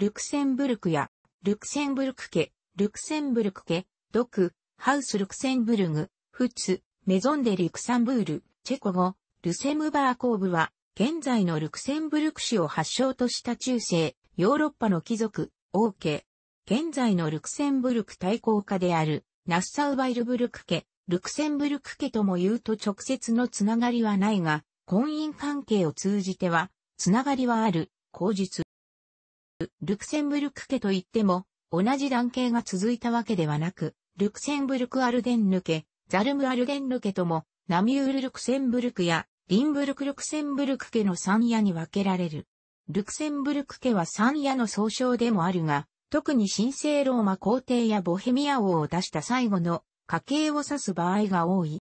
ルクセンブルクや、ルクセンブルク家、ルクセンブルク家、ドク、ハウスルクセンブルグ、フツ、メゾンデリクサンブール、チェコ語、ルセムバーコーブは、現在のルクセンブルク市を発祥とした中世、ヨーロッパの貴族、王家。現在のルクセンブルク対抗家である、ナッサウバイルブルク家、ルクセンブルク家とも言うと直接のつながりはないが、婚姻関係を通じては、つながりはある、口実。ルクセンブルク家といっても、同じ男系が続いたわけではなく、ルクセンブルクアルデンヌ家、ザルムアルデンヌ家とも、ナミュール・ルクセンブルクや、リンブルク・ルクセンブルク家の三夜に分けられる。ルクセンブルク家は三夜の総称でもあるが、特に神聖ローマ皇帝やボヘミア王を出した最後の家系を指す場合が多い。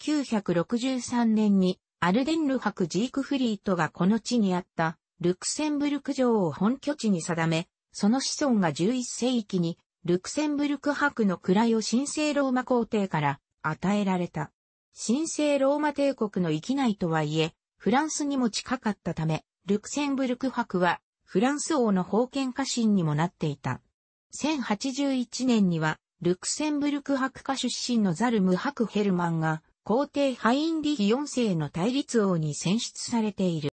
963年にアルデンヌ博ジークフリートがこの地にあったルクセンブルク城を本拠地に定め、その子孫が11世紀に、ルクセンブルク博の位を神聖ローマ皇帝から与えられた。神聖ローマ帝国の域内とはいえ、フランスにも近かったため、ルクセンブルク博は、フランス王の封建家臣にもなっていた。1081年には、ルクセンブルク博家出身のザルム博ヘルマンが、皇帝ハインリヒ4世の対立王に選出されている。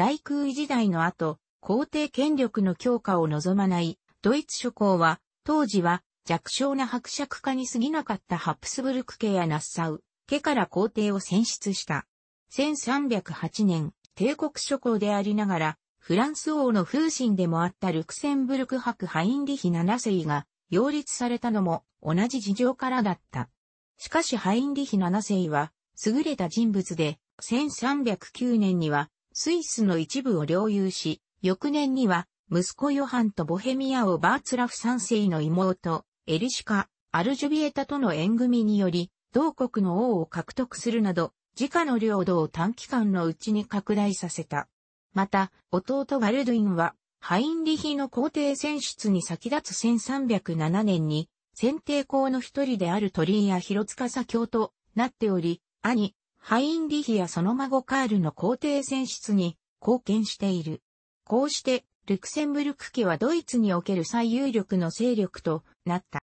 大空位時代の後、皇帝権力の強化を望まない、ドイツ諸侯は、当時は弱小な伯爵家に過ぎなかったハプスブルク家やナッサウ、家から皇帝を選出した。1308年、帝国諸侯でありながら、フランス王の風神でもあったルクセンブルク伯ハインリヒ7世が、擁立されたのも同じ事情からだった。しかしハインリヒ7世は、優れた人物で、1309年にはスイスの一部を領有し、翌年には、息子ヨハンとボヘミアをバーツラフ三世の妹、エリシカ、アルジュビエタとの縁組により、同国の王を獲得するなど、自家の領土を短期間のうちに拡大させた。また、弟ワルドゥインは、ハインリヒの皇帝選出に先立つ1307年に、選定校の一人である鳥居や広塚左京となっており、兄、ハインリヒやその孫カールの皇帝選出に貢献している。こうして、ルクセンブルク家はドイツにおける最有力の勢力となった。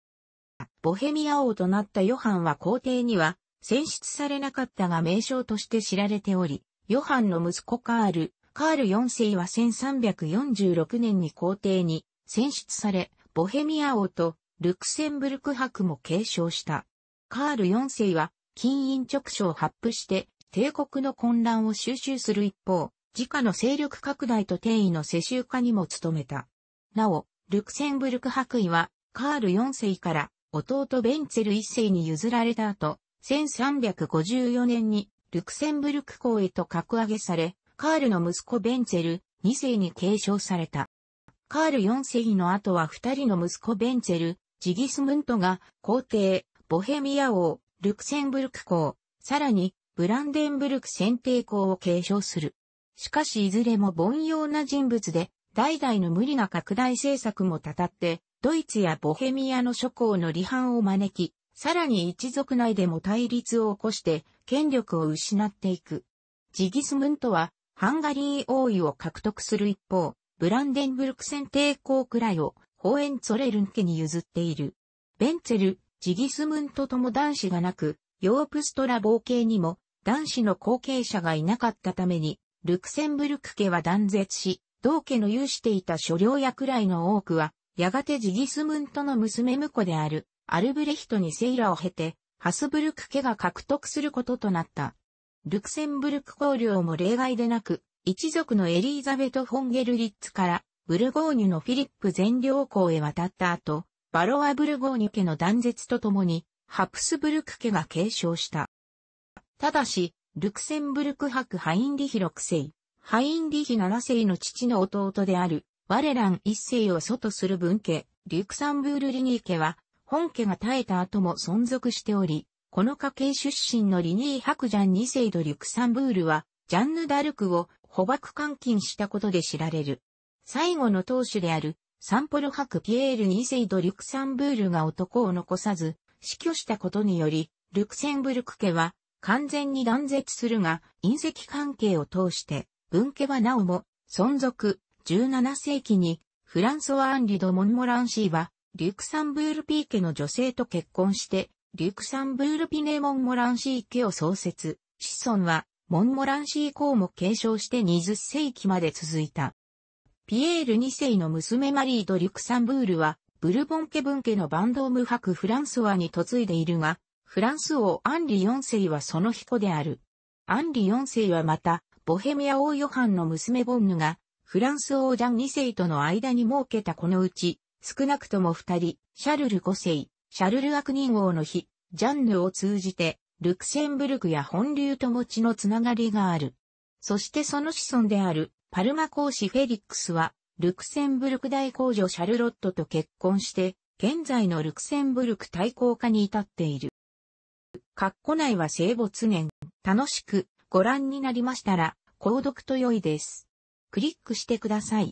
ボヘミア王となったヨハンは皇帝には選出されなかったが名称として知られており、ヨハンの息子カール、カール4世は1346年に皇帝に選出され、ボヘミア王とルクセンブルク博も継承した。カール4世は金印直書を発布して、帝国の混乱を収集する一方、自家の勢力拡大と定位の世襲化にも努めた。なお、ルクセンブルク白衣は、カール4世から弟ベンツェル1世に譲られた後、1354年にルクセンブルク公へと格上げされ、カールの息子ベンツェル2世に継承された。カール4世の後は2人の息子ベンツェル、ジギスムントが皇帝、ボヘミア王、ルクセンブルク公、さらに、ブランデンブルク選定公を継承する。しかしいずれも凡庸な人物で、代々の無理な拡大政策もたたって、ドイツやボヘミアの諸侯の離反を招き、さらに一族内でも対立を起こして、権力を失っていく。ジギスムントは、ハンガリー王位を獲得する一方、ブランデンブルク選定公くらいを、ホーエンツォレルン家に譲っている。ベンツェル、ジギスムントとも男子がなく、ヨープストラ冒系にも男子の後継者がいなかったために、ルクセンブルク家は断絶し、同家の有していた所領役来の多くは、やがてジギスムントの娘婿である、アルブレヒトにセイラを経て、ハスブルク家が獲得することとなった。ルクセンブルク公領も例外でなく、一族のエリーザベト・フォンゲルリッツから、ブルゴーニュのフィリップ全領公へ渡った後、バロアブルゴーニュ家の断絶とともに、ハプスブルク家が継承した。ただし、ルクセンブルク伯ハインリヒ6世、ハインリヒ7世の父の弟である、我らん1世を祖とする文家、リュクサンブール・リニー家は、本家が耐えた後も存続しており、この家系出身のリニー・ハクジャン2世とリュクサンブールは、ジャンヌ・ダルクを捕獲監禁したことで知られる。最後の当主であるサンポル博ピエール2世とリュクサンブールが男を残さず、死去したことにより、リュクセンブルク家は完全に断絶するが、隕石関係を通して、文家はなおも存続、17世紀に、フランソワ・アンリ・ド・モンモランシーは、リュクサンブールピー家の女性と結婚して、リュクサンブールピネモンモランシー家を創設、子孫は、モンモランシー公も継承して20世紀まで続いた。ピエール2世の娘マリーとリュクサンブールは、ブルボン家分家のバンドーム博フランソワに嫁いでいるが、フランス王アンリ4世はその彦である。アンリ4世はまた、ボヘミア王ヨハンの娘ボンヌが、フランス王ジャン2世との間に設けたこのうち、少なくとも二人、シャルル5世、シャルル悪人王の日、ジャンヌを通じて、ルクセンブルクや本流と持ちのつながりがある。そしてその子孫である、パルマ公使フェリックスは、ルクセンブルク大公女シャルロットと結婚して、現在のルクセンブルク大公家に至っている。括弧内は聖没年。楽しくご覧になりましたら、購読と良いです。クリックしてください。